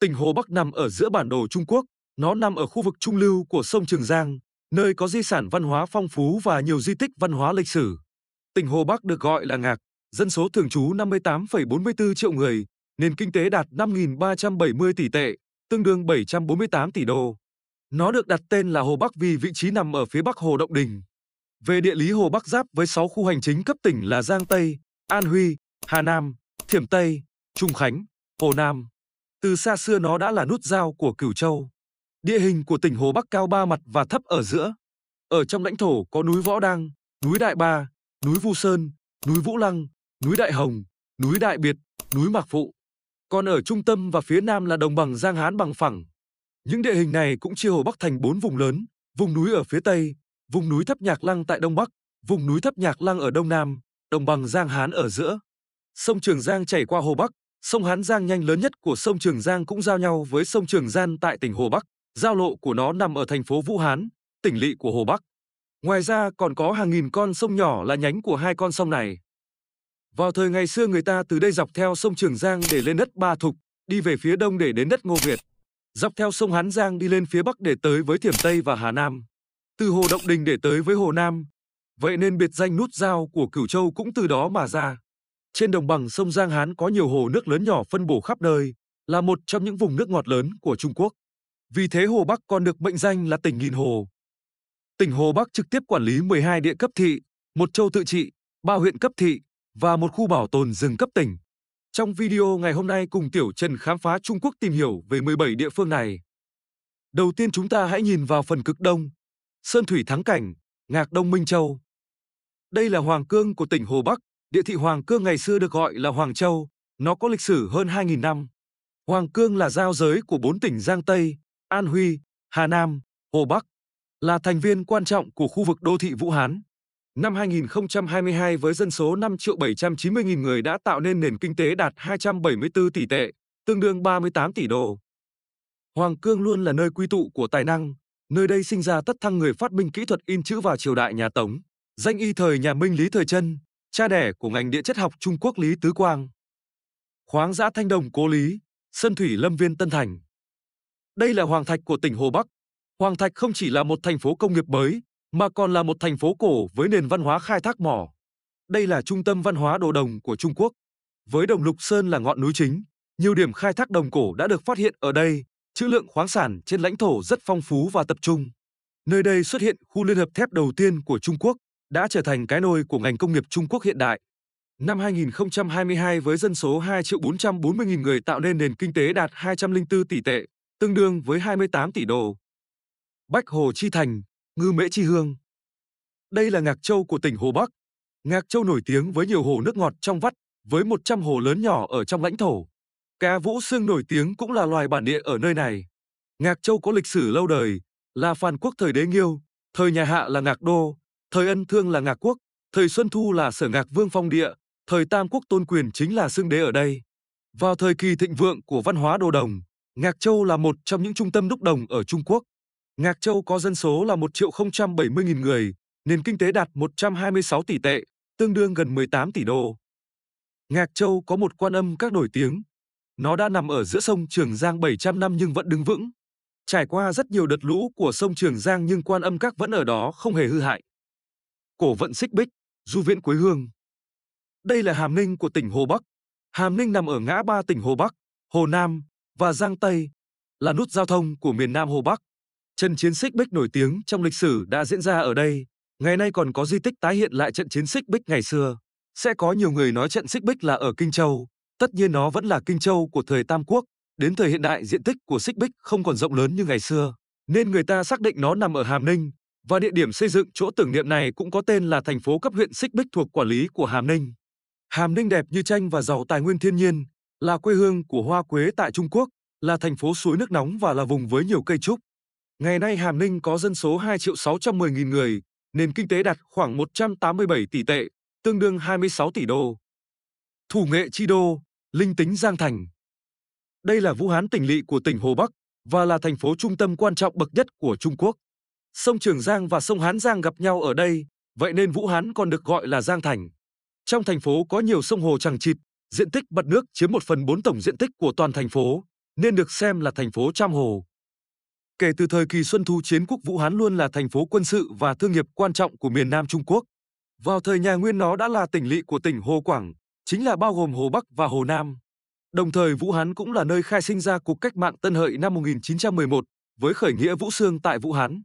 Tỉnh Hồ Bắc nằm ở giữa bản đồ Trung Quốc, nó nằm ở khu vực trung lưu của sông Trường Giang, nơi có di sản văn hóa phong phú và nhiều di tích văn hóa lịch sử. Tỉnh Hồ Bắc được gọi là Ngạc, dân số thường trú 58,44 triệu người, nền kinh tế đạt 5.370 tỷ tệ, tương đương 748 tỷ đô. Nó được đặt tên là Hồ Bắc vì vị trí nằm ở phía bắc Hồ Động Đình. Về địa lý Hồ Bắc giáp với 6 khu hành chính cấp tỉnh là Giang Tây, An Huy, Hà Nam, Thiểm Tây, Trung Khánh, Hồ Nam. Từ xa xưa nó đã là nút giao của Cửu Châu. Địa hình của tỉnh Hồ Bắc cao ba mặt và thấp ở giữa. Ở trong lãnh thổ có núi Võ Đang, núi Đại Ba, núi Vu Sơn, núi Vũ Lăng, núi Đại Hồng, núi Đại Biệt, núi Mạc Phụ. Còn ở trung tâm và phía nam là đồng bằng Giang Hán bằng phẳng. Những địa hình này cũng chia Hồ Bắc thành bốn vùng lớn, vùng núi ở phía Tây, vùng núi Thấp Nhạc Lăng tại Đông Bắc, vùng núi Thấp Nhạc Lăng ở Đông Nam, đồng bằng Giang Hán ở giữa. Sông Trường Giang chảy qua Hồ Bắc, Sông Hán Giang nhanh lớn nhất của sông Trường Giang cũng giao nhau với sông Trường Giang tại tỉnh Hồ Bắc. Giao lộ của nó nằm ở thành phố Vũ Hán, tỉnh lỵ của Hồ Bắc. Ngoài ra còn có hàng nghìn con sông nhỏ là nhánh của hai con sông này. Vào thời ngày xưa người ta từ đây dọc theo sông Trường Giang để lên đất Ba Thục, đi về phía đông để đến đất Ngô Việt. Dọc theo sông Hán Giang đi lên phía bắc để tới với Thiểm Tây và Hà Nam. Từ hồ Động Đình để tới với Hồ Nam. Vậy nên biệt danh nút giao của Cửu Châu cũng từ đó mà ra. Trên đồng bằng sông Giang Hán có nhiều hồ nước lớn nhỏ phân bổ khắp nơi, là một trong những vùng nước ngọt lớn của Trung Quốc. Vì thế Hồ Bắc còn được mệnh danh là tỉnh nghìn hồ. Tỉnh Hồ Bắc trực tiếp quản lý 12 địa cấp thị, một châu tự trị, ba huyện cấp thị và một khu bảo tồn rừng cấp tỉnh. Trong video ngày hôm nay cùng Tiểu Trần khám phá Trung Quốc tìm hiểu về 17 địa phương này. Đầu tiên chúng ta hãy nhìn vào phần cực đông, Sơn Thủy Thắng Cảnh, Ngạc Đông Minh Châu. Đây là hoàng cương của tỉnh Hồ Bắc, Địa thị Hoàng Cương ngày xưa được gọi là Hoàng Châu, nó có lịch sử hơn 2.000 năm. Hoàng Cương là giao giới của bốn tỉnh Giang Tây, An Huy, Hà Nam, Hồ Bắc, là thành viên quan trọng của khu vực đô thị Vũ Hán. Năm 2022 với dân số 5 triệu 790 nghìn người đã tạo nên nền kinh tế đạt 274 tỷ tệ, tương đương 38 tỷ đô. Hoàng Cương luôn là nơi quy tụ của tài năng, nơi đây sinh ra tất thăng người phát minh kỹ thuật in chữ vào triều đại nhà Tống, danh y thời nhà Minh Lý Thời Trân, cha đẻ của ngành địa chất học Trung Quốc Lý Tứ Quang. Khoáng giã Thanh Đồng Cố Lý, sơn Thủy Lâm Viên Tân Thành. Đây là hoàng thạch của tỉnh Hồ Bắc. Hoàng Thạch không chỉ là một thành phố công nghiệp mới, mà còn là một thành phố cổ với nền văn hóa khai thác mỏ. Đây là trung tâm văn hóa đồ đồng của Trung Quốc. Với đồng Lục Sơn là ngọn núi chính, nhiều điểm khai thác đồng cổ đã được phát hiện ở đây, trữ lượng khoáng sản trên lãnh thổ rất phong phú và tập trung. Nơi đây xuất hiện khu liên hợp thép đầu tiên của Trung Quốc, đã trở thành cái nôi của ngành công nghiệp Trung Quốc hiện đại. Năm 2022 với dân số 2 triệu 440 nghìn người tạo nên nền kinh tế đạt 204 tỷ tệ, tương đương với 28 tỷ đô. Bách Hồ Chi Thành, Ngư Mễ Chi Hương. Đây là Ngạc Châu của tỉnh Hồ Bắc. Ngạc Châu nổi tiếng với nhiều hồ nước ngọt trong vắt, với 100 hồ lớn nhỏ ở trong lãnh thổ. Cá vũ xương nổi tiếng cũng là loài bản địa ở nơi này. Ngạc Châu có lịch sử lâu đời, là phàn quốc thời đế Nghiêu, thời nhà Hạ là Ngạc Đô, thời ân thương là ngạc quốc, thời xuân thu là sở ngạc vương phong địa, thời tam quốc tôn quyền chính là xương đế ở đây. Vào thời kỳ thịnh vượng của văn hóa đồ đồng, Ngạc Châu là một trong những trung tâm đúc đồng ở Trung Quốc. Ngạc Châu có dân số là 1 triệu 070 nghìn người, nền kinh tế đạt 126 tỷ tệ, tương đương gần 18 tỷ đô. Ngạc Châu có một quan âm các nổi tiếng. Nó đã nằm ở giữa sông Trường Giang 700 năm nhưng vẫn đứng vững. Trải qua rất nhiều đợt lũ của sông Trường Giang nhưng quan âm các vẫn ở đó không hề hư hại cổ vận xích bích, du viễn quế hương. Đây là hàm ninh của tỉnh Hồ Bắc. Hàm ninh nằm ở ngã ba tỉnh Hồ Bắc, Hồ Nam và Giang Tây, là nút giao thông của miền Nam Hồ Bắc. Trận chiến xích bích nổi tiếng trong lịch sử đã diễn ra ở đây. Ngày nay còn có di tích tái hiện lại trận chiến xích bích ngày xưa. Sẽ có nhiều người nói trận xích bích là ở Kinh Châu. Tất nhiên nó vẫn là Kinh Châu của thời Tam Quốc. Đến thời hiện đại diện tích của xích bích không còn rộng lớn như ngày xưa. Nên người ta xác định nó nằm ở Hàm Ninh, và địa điểm xây dựng chỗ tưởng niệm này cũng có tên là thành phố cấp huyện Xích Bích thuộc quản lý của Hàm Ninh. Hàm Ninh đẹp như tranh và giàu tài nguyên thiên nhiên, là quê hương của hoa quế tại Trung Quốc, là thành phố suối nước nóng và là vùng với nhiều cây trúc. Ngày nay Hàm Ninh có dân số 2 triệu 610 nghìn người, nền kinh tế đạt khoảng 187 tỷ tệ, tương đương 26 tỷ đô. Thủ nghệ chi đô, linh tính Giang Thành. Đây là Vũ Hán tỉnh lỵ của tỉnh Hồ Bắc và là thành phố trung tâm quan trọng bậc nhất của Trung Quốc. Sông Trường Giang và sông Hán Giang gặp nhau ở đây, vậy nên Vũ Hán còn được gọi là Giang Thành. Trong thành phố có nhiều sông hồ chằng chịt, diện tích mặt nước chiếm một phần bốn tổng diện tích của toàn thành phố, nên được xem là thành phố trăm hồ. Kể từ thời kỳ Xuân Thu Chiến quốc Vũ Hán luôn là thành phố quân sự và thương nghiệp quan trọng của miền Nam Trung Quốc. Vào thời nhà Nguyên nó đã là tỉnh lỵ của tỉnh Hồ Quảng, chính là bao gồm Hồ Bắc và Hồ Nam. Đồng thời Vũ Hán cũng là nơi khai sinh ra cuộc cách mạng Tân Hợi năm 1911 với khởi nghĩa Vũ Sương tại Vũ Hán.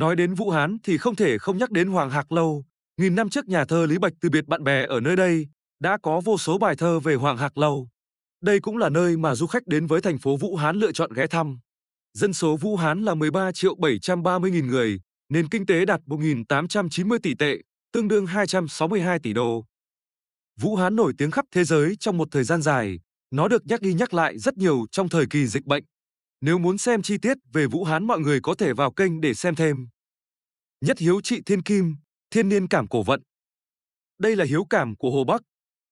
Nói đến Vũ Hán thì không thể không nhắc đến Hoàng Hạc Lâu. Nghìn năm trước nhà thơ Lý Bạch từ biệt bạn bè ở nơi đây, đã có vô số bài thơ về Hoàng Hạc Lâu. Đây cũng là nơi mà du khách đến với thành phố Vũ Hán lựa chọn ghé thăm. Dân số Vũ Hán là 13 triệu 730 nghìn người, nền kinh tế đạt 1.890 tỷ tệ, tương đương 262 tỷ đô. Vũ Hán nổi tiếng khắp thế giới trong một thời gian dài, nó được nhắc đi nhắc lại rất nhiều trong thời kỳ dịch bệnh. Nếu muốn xem chi tiết về Vũ Hán mọi người có thể vào kênh để xem thêm. Nhất hiếu trị thiên kim, thiên niên cảm cổ vận. Đây là hiếu cảm của Hồ Bắc.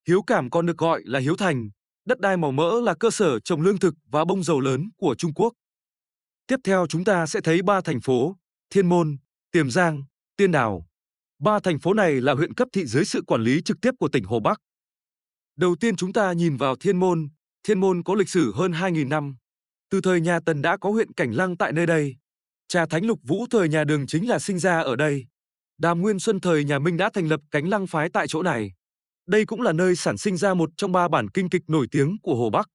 Hiếu cảm còn được gọi là hiếu thành. Đất đai màu mỡ là cơ sở trồng lương thực và bông dầu lớn của Trung Quốc. Tiếp theo chúng ta sẽ thấy ba thành phố, Thiên Môn, Tiềm Giang, Tiên đào Ba thành phố này là huyện cấp thị dưới sự quản lý trực tiếp của tỉnh Hồ Bắc. Đầu tiên chúng ta nhìn vào Thiên Môn. Thiên Môn có lịch sử hơn 2.000 năm. Từ thời nhà Tần đã có huyện Cảnh Lăng tại nơi đây. Cha Thánh Lục Vũ thời nhà Đường chính là sinh ra ở đây. Đàm Nguyên Xuân thời nhà Minh đã thành lập Cánh Lăng phái tại chỗ này. Đây cũng là nơi sản sinh ra một trong ba bản kinh kịch nổi tiếng của Hồ Bắc.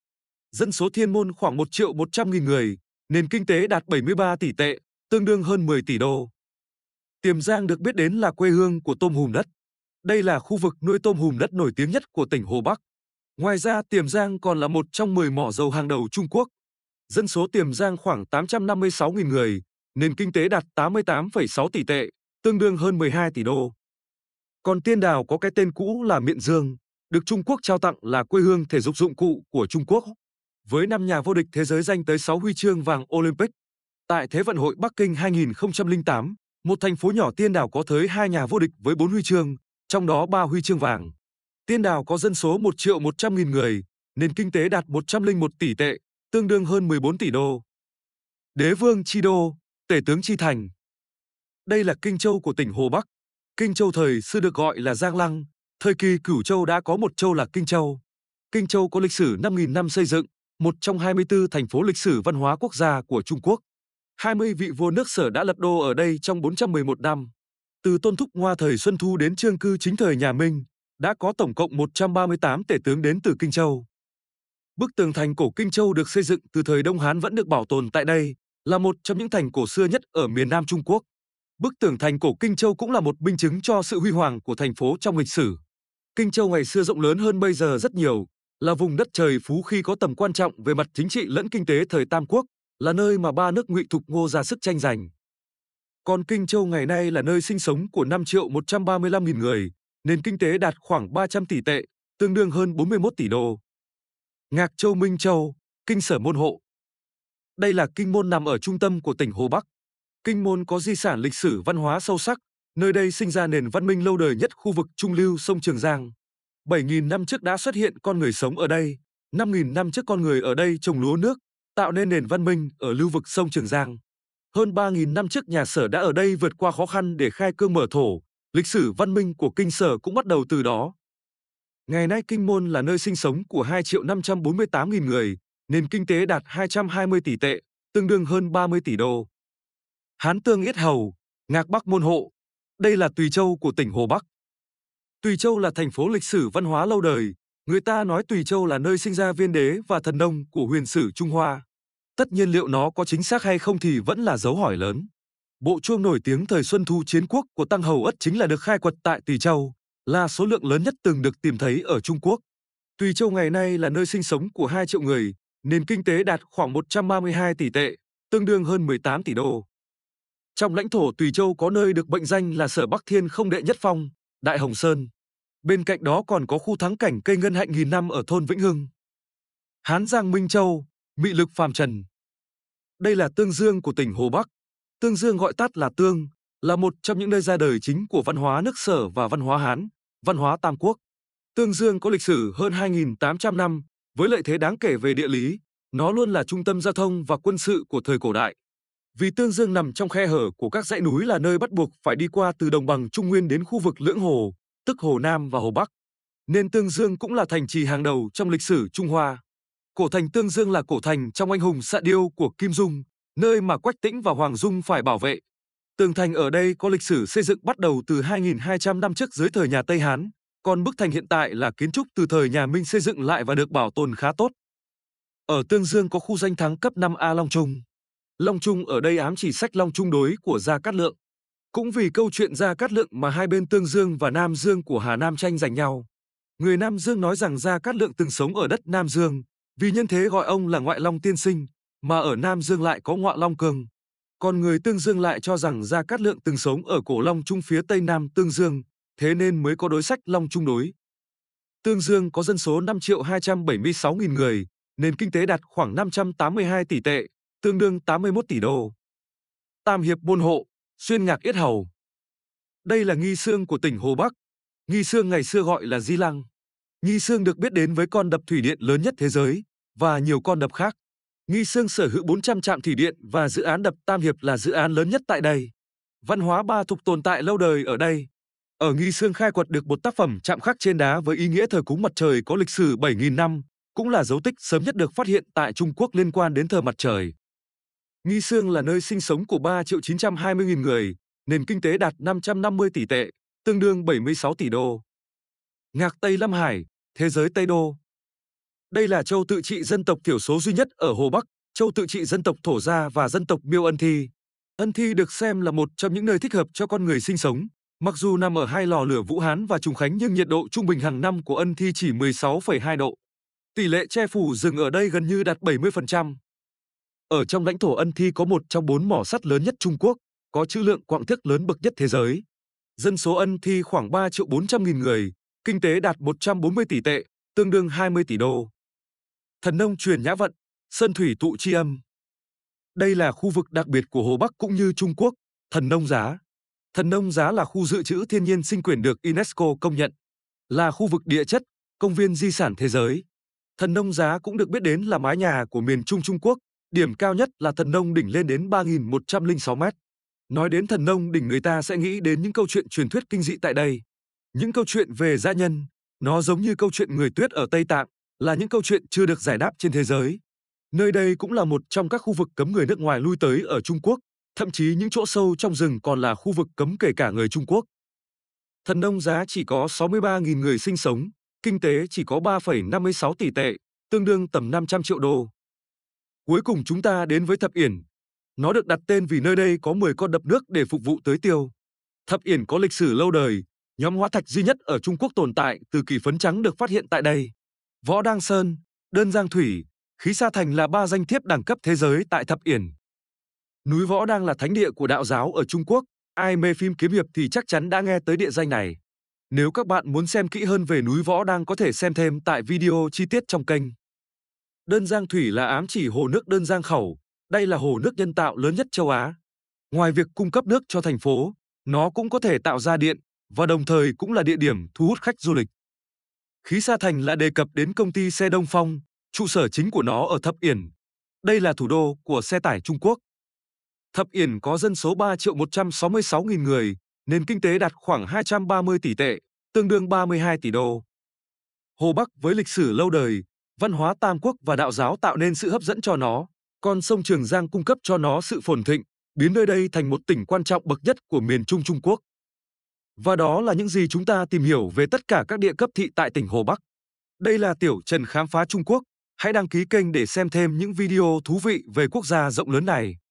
Dân số thiên môn khoảng 1 triệu 100 nghìn người, nền kinh tế đạt 73 tỷ tệ, tương đương hơn 10 tỷ đô. Tiềm Giang được biết đến là quê hương của tôm hùm đất. Đây là khu vực nuôi tôm hùm đất nổi tiếng nhất của tỉnh Hồ Bắc. Ngoài ra, Tiềm Giang còn là một trong 10 mỏ dầu hàng đầu Trung Quốc dân số tiềm Giang khoảng 856.000 người, nền kinh tế đạt 88,6 tỷ tệ, tương đương hơn 12 tỷ đô. Còn Tiên Đảo có cái tên cũ là Miện Dương, được Trung Quốc trao tặng là quê hương thể dục dụng cụ của Trung Quốc, với năm nhà vô địch thế giới danh tới 6 huy chương vàng Olympic. Tại Thế vận hội Bắc Kinh 2008, một thành phố nhỏ Tiên Đảo có tới hai nhà vô địch với 4 huy chương, trong đó 3 huy chương vàng. Tiên Đảo có dân số 1 triệu 100 nghìn người, nền kinh tế đạt 101 tỷ tệ, tương đương hơn 14 tỷ đô. Đế vương Chi Đô, Tể tướng Chi Thành. Đây là Kinh Châu của tỉnh Hồ Bắc. Kinh Châu thời xưa được gọi là Giang Lăng, thời kỳ Cửu Châu đã có một châu là Kinh Châu. Kinh Châu có lịch sử 5.000 năm xây dựng, một trong 24 thành phố lịch sử văn hóa quốc gia của Trung Quốc. 20 vị vua nước sở đã lập đô ở đây trong 411 năm. Từ tôn thúc Ngoa thời Xuân Thu đến trương cư chính thời nhà Minh, đã có tổng cộng 138 tể tướng đến từ Kinh Châu. Bức tường thành cổ Kinh Châu được xây dựng từ thời Đông Hán vẫn được bảo tồn tại đây, là một trong những thành cổ xưa nhất ở miền Nam Trung Quốc. Bức tường thành cổ Kinh Châu cũng là một minh chứng cho sự huy hoàng của thành phố trong lịch sử. Kinh Châu ngày xưa rộng lớn hơn bây giờ rất nhiều, là vùng đất trời phú khi có tầm quan trọng về mặt chính trị lẫn kinh tế thời Tam Quốc, là nơi mà ba nước Ngụy Thục Ngô ra sức tranh giành. Còn Kinh Châu ngày nay là nơi sinh sống của 5 triệu 135 nghìn người, nền kinh tế đạt khoảng 300 tỷ tệ, tương đương hơn 41 tỷ đô. Ngạc Châu Minh Châu, kinh sở môn hộ. Đây là kinh môn nằm ở trung tâm của tỉnh Hồ Bắc. Kinh môn có di sản lịch sử văn hóa sâu sắc, nơi đây sinh ra nền văn minh lâu đời nhất khu vực trung lưu sông Trường Giang. 7.000 năm trước đã xuất hiện con người sống ở đây, 5.000 năm trước con người ở đây trồng lúa nước, tạo nên nền văn minh ở lưu vực sông Trường Giang. Hơn 3.000 năm trước nhà sở đã ở đây vượt qua khó khăn để khai cương mở thổ, lịch sử văn minh của kinh sở cũng bắt đầu từ đó. Ngày nay Kinh Môn là nơi sinh sống của 2 triệu 548 nghìn người, nền kinh tế đạt 220 tỷ tệ, tương đương hơn 30 tỷ đô. Hán Tương Yết Hầu, Ngạc Bắc Môn Hộ, đây là Tùy Châu của tỉnh Hồ Bắc. Tùy Châu là thành phố lịch sử văn hóa lâu đời, người ta nói Tùy Châu là nơi sinh ra viên đế và thần nông của huyền sử Trung Hoa. Tất nhiên liệu nó có chính xác hay không thì vẫn là dấu hỏi lớn. Bộ chuông nổi tiếng thời Xuân Thu Chiến Quốc của Tăng Hầu Ất chính là được khai quật tại Tùy Châu là số lượng lớn nhất từng được tìm thấy ở Trung Quốc. Tùy Châu ngày nay là nơi sinh sống của 2 triệu người, nền kinh tế đạt khoảng 132 tỷ tệ, tương đương hơn 18 tỷ đô. Trong lãnh thổ Tùy Châu có nơi được bệnh danh là Sở Bắc Thiên Không Đệ Nhất Phong, Đại Hồng Sơn. Bên cạnh đó còn có khu thắng cảnh cây ngân hạnh nghìn năm ở thôn Vĩnh Hưng. Hán Giang Minh Châu, Mị Lực Phàm Trần. Đây là tương dương của tỉnh Hồ Bắc. Tương dương gọi tắt là tương, là một trong những nơi ra đời chính của văn hóa nước Sở và văn hóa Hán, văn hóa Tam Quốc. Tương Dương có lịch sử hơn 2.800 năm, với lợi thế đáng kể về địa lý, nó luôn là trung tâm giao thông và quân sự của thời cổ đại. Vì Tương Dương nằm trong khe hở của các dãy núi là nơi bắt buộc phải đi qua từ đồng bằng Trung Nguyên đến khu vực Lưỡng Hồ, tức Hồ Nam và Hồ Bắc, nên Tương Dương cũng là thành trì hàng đầu trong lịch sử Trung Hoa. Cổ thành Tương Dương là cổ thành trong anh hùng xạ điêu của Kim Dung, nơi mà Quách Tĩnh và Hoàng Dung phải bảo vệ. Tường thành ở đây có lịch sử xây dựng bắt đầu từ 2.200 năm trước dưới thời nhà Tây Hán, còn bức thành hiện tại là kiến trúc từ thời nhà Minh xây dựng lại và được bảo tồn khá tốt. Ở Tương Dương có khu danh thắng cấp 5A Long Trung. Long Trung ở đây ám chỉ sách Long Trung đối của Gia Cát Lượng. Cũng vì câu chuyện Gia Cát Lượng mà hai bên Tương Dương và Nam Dương của Hà Nam tranh giành nhau. Người Nam Dương nói rằng Gia Cát Lượng từng sống ở đất Nam Dương, vì nhân thế gọi ông là ngoại Long Tiên Sinh, mà ở Nam Dương lại có ngoại Long Cường con người Tương Dương lại cho rằng Gia Cát Lượng từng sống ở cổ Long Trung phía Tây Nam Tương Dương, thế nên mới có đối sách Long Trung đối. Tương Dương có dân số 5 triệu 276 nghìn người, nền kinh tế đạt khoảng 582 tỷ tệ, tương đương 81 tỷ đô. Tam hiệp môn hộ, xuyên ngạc yết hầu. Đây là nghi xương của tỉnh Hồ Bắc. Nghi xương ngày xưa gọi là Di Lăng. Nghi xương được biết đến với con đập thủy điện lớn nhất thế giới và nhiều con đập khác. Nghi Sương sở hữu 400 trạm thủy điện và dự án đập Tam Hiệp là dự án lớn nhất tại đây. Văn hóa Ba Thục tồn tại lâu đời ở đây. Ở Nghi Sương khai quật được một tác phẩm chạm khắc trên đá với ý nghĩa thờ cúng mặt trời có lịch sử 7.000 năm, cũng là dấu tích sớm nhất được phát hiện tại Trung Quốc liên quan đến thờ mặt trời. Nghi Sương là nơi sinh sống của 3 triệu 920 000 người, nền kinh tế đạt 550 tỷ tệ, tương đương 76 tỷ đô. Ngạc Tây Lâm Hải, thế giới Tây Đô. Đây là châu tự trị dân tộc thiểu số duy nhất ở Hồ Bắc, châu tự trị dân tộc Thổ Gia và dân tộc Miêu Ân Thi. Ân Thi được xem là một trong những nơi thích hợp cho con người sinh sống. Mặc dù nằm ở hai lò lửa Vũ Hán và Trùng Khánh nhưng nhiệt độ trung bình hàng năm của Ân Thi chỉ 16,2 độ. Tỷ lệ che phủ rừng ở đây gần như đạt 70%. Ở trong lãnh thổ Ân Thi có một trong bốn mỏ sắt lớn nhất Trung Quốc, có trữ lượng quặng thiếc lớn bậc nhất thế giới. Dân số Ân Thi khoảng 3 triệu 400 nghìn người, kinh tế đạt 140 tỷ tệ, tương đương 20 tỷ đô thần nông truyền nhã vận, sơn thủy tụ chi âm. Đây là khu vực đặc biệt của Hồ Bắc cũng như Trung Quốc, thần nông giá. Thần nông giá là khu dự trữ thiên nhiên sinh quyền được UNESCO công nhận, là khu vực địa chất, công viên di sản thế giới. Thần nông giá cũng được biết đến là mái nhà của miền Trung Trung Quốc, điểm cao nhất là thần nông đỉnh lên đến 3.106 mét. Nói đến thần nông đỉnh người ta sẽ nghĩ đến những câu chuyện truyền thuyết kinh dị tại đây. Những câu chuyện về gia nhân, nó giống như câu chuyện người tuyết ở Tây Tạng, là những câu chuyện chưa được giải đáp trên thế giới. Nơi đây cũng là một trong các khu vực cấm người nước ngoài lui tới ở Trung Quốc, thậm chí những chỗ sâu trong rừng còn là khu vực cấm kể cả người Trung Quốc. Thần nông giá chỉ có 63.000 người sinh sống, kinh tế chỉ có 3,56 tỷ tệ, tương đương tầm 500 triệu đô. Cuối cùng chúng ta đến với Thập Yển. Nó được đặt tên vì nơi đây có 10 con đập nước để phục vụ tưới tiêu. Thập Yển có lịch sử lâu đời, nhóm hóa thạch duy nhất ở Trung Quốc tồn tại từ kỷ phấn trắng được phát hiện tại đây. Võ Đăng Sơn, Đơn Giang Thủy, Khí Sa Thành là ba danh thiếp đẳng cấp thế giới tại Thập Yển. Núi Võ đang là thánh địa của đạo giáo ở Trung Quốc, ai mê phim kiếm hiệp thì chắc chắn đã nghe tới địa danh này. Nếu các bạn muốn xem kỹ hơn về núi Võ đang có thể xem thêm tại video chi tiết trong kênh. Đơn Giang Thủy là ám chỉ hồ nước Đơn Giang Khẩu, đây là hồ nước nhân tạo lớn nhất châu Á. Ngoài việc cung cấp nước cho thành phố, nó cũng có thể tạo ra điện và đồng thời cũng là địa điểm thu hút khách du lịch. Khí Sa Thành lại đề cập đến công ty xe Đông Phong, trụ sở chính của nó ở Thập Yển. Đây là thủ đô của xe tải Trung Quốc. Thập Yển có dân số 3 triệu 166 nghìn người, nền kinh tế đạt khoảng 230 tỷ tệ, tương đương 32 tỷ đô. Hồ Bắc với lịch sử lâu đời, văn hóa Tam Quốc và đạo giáo tạo nên sự hấp dẫn cho nó, còn sông Trường Giang cung cấp cho nó sự phồn thịnh, biến nơi đây thành một tỉnh quan trọng bậc nhất của miền Trung Trung Quốc. Và đó là những gì chúng ta tìm hiểu về tất cả các địa cấp thị tại tỉnh Hồ Bắc. Đây là Tiểu Trần Khám phá Trung Quốc. Hãy đăng ký kênh để xem thêm những video thú vị về quốc gia rộng lớn này.